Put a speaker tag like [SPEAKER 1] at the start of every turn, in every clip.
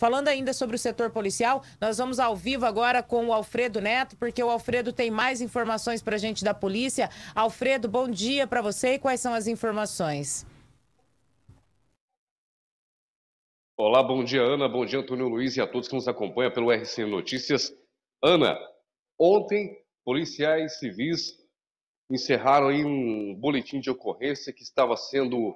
[SPEAKER 1] Falando ainda sobre o setor policial, nós vamos ao vivo agora com o Alfredo Neto, porque o Alfredo tem mais informações para a gente da polícia. Alfredo, bom dia para você e quais são as informações? Olá, bom dia, Ana. Bom dia, Antônio Luiz e a todos que nos acompanham pelo RC Notícias. Ana, ontem policiais civis encerraram aí um boletim de ocorrência que estava sendo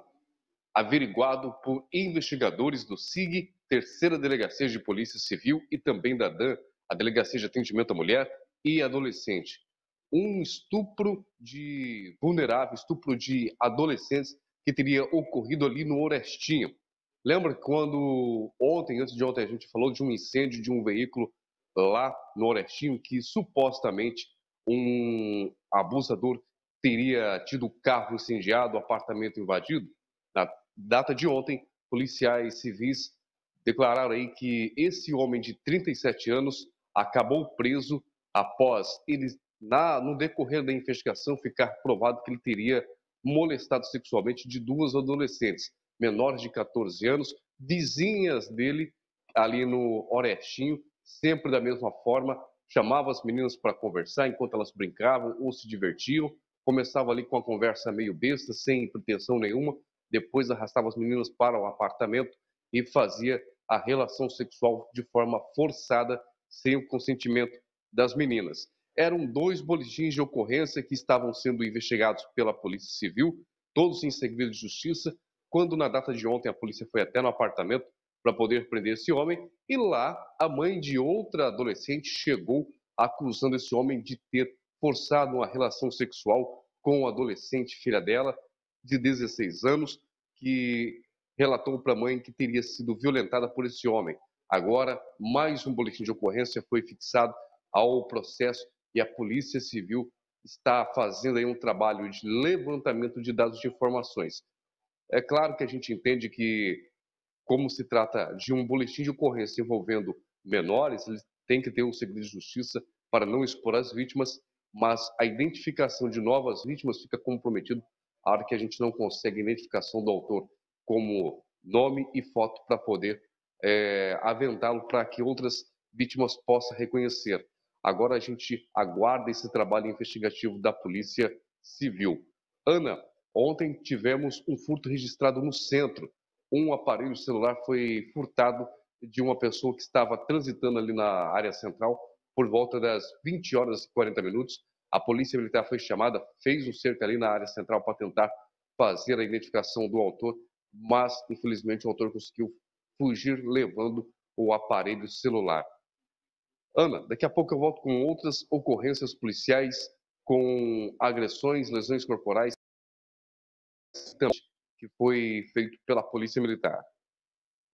[SPEAKER 1] averiguado por investigadores do SIG Terceira Delegacia de Polícia Civil e também da DAN, a Delegacia de Atendimento à Mulher e Adolescente. Um estupro de vulnerável, estupro de adolescentes que teria ocorrido ali no Orestinho. Lembra quando ontem, antes de ontem, a gente falou de um incêndio de um veículo lá no Orestinho que supostamente um abusador teria tido carro incendiado, apartamento invadido? Na data de ontem, policiais civis declararam aí que esse homem de 37 anos acabou preso após ele, na, no decorrer da investigação, ficar provado que ele teria molestado sexualmente de duas adolescentes, menores de 14 anos, vizinhas dele ali no Orestinho, sempre da mesma forma, chamava as meninas para conversar enquanto elas brincavam ou se divertiam, começava ali com a conversa meio besta, sem pretensão nenhuma, depois arrastava as meninas para o apartamento e fazia a relação sexual de forma forçada, sem o consentimento das meninas. Eram dois boletins de ocorrência que estavam sendo investigados pela Polícia Civil, todos em segredo de justiça, quando na data de ontem a polícia foi até no apartamento para poder prender esse homem, e lá a mãe de outra adolescente chegou acusando esse homem de ter forçado uma relação sexual com o adolescente filha dela, de 16 anos, que relatou para a mãe que teria sido violentada por esse homem. Agora, mais um boletim de ocorrência foi fixado ao processo e a Polícia Civil está fazendo aí um trabalho de levantamento de dados de informações. É claro que a gente entende que, como se trata de um boletim de ocorrência envolvendo menores, ele tem que ter um segredo de justiça para não expor as vítimas, mas a identificação de novas vítimas fica comprometida a hora que a gente não consegue a identificação do autor como nome e foto para poder é, aventá-lo para que outras vítimas possam reconhecer. Agora a gente aguarda esse trabalho investigativo da Polícia Civil. Ana, ontem tivemos um furto registrado no centro. Um aparelho celular foi furtado de uma pessoa que estava transitando ali na área central por volta das 20 horas e 40 minutos. A Polícia Militar foi chamada, fez um cerco ali na área central para tentar fazer a identificação do autor mas infelizmente o autor conseguiu fugir levando o aparelho celular. Ana, daqui a pouco eu volto com outras ocorrências policiais, com agressões, lesões corporais, que foi feito pela Polícia Militar.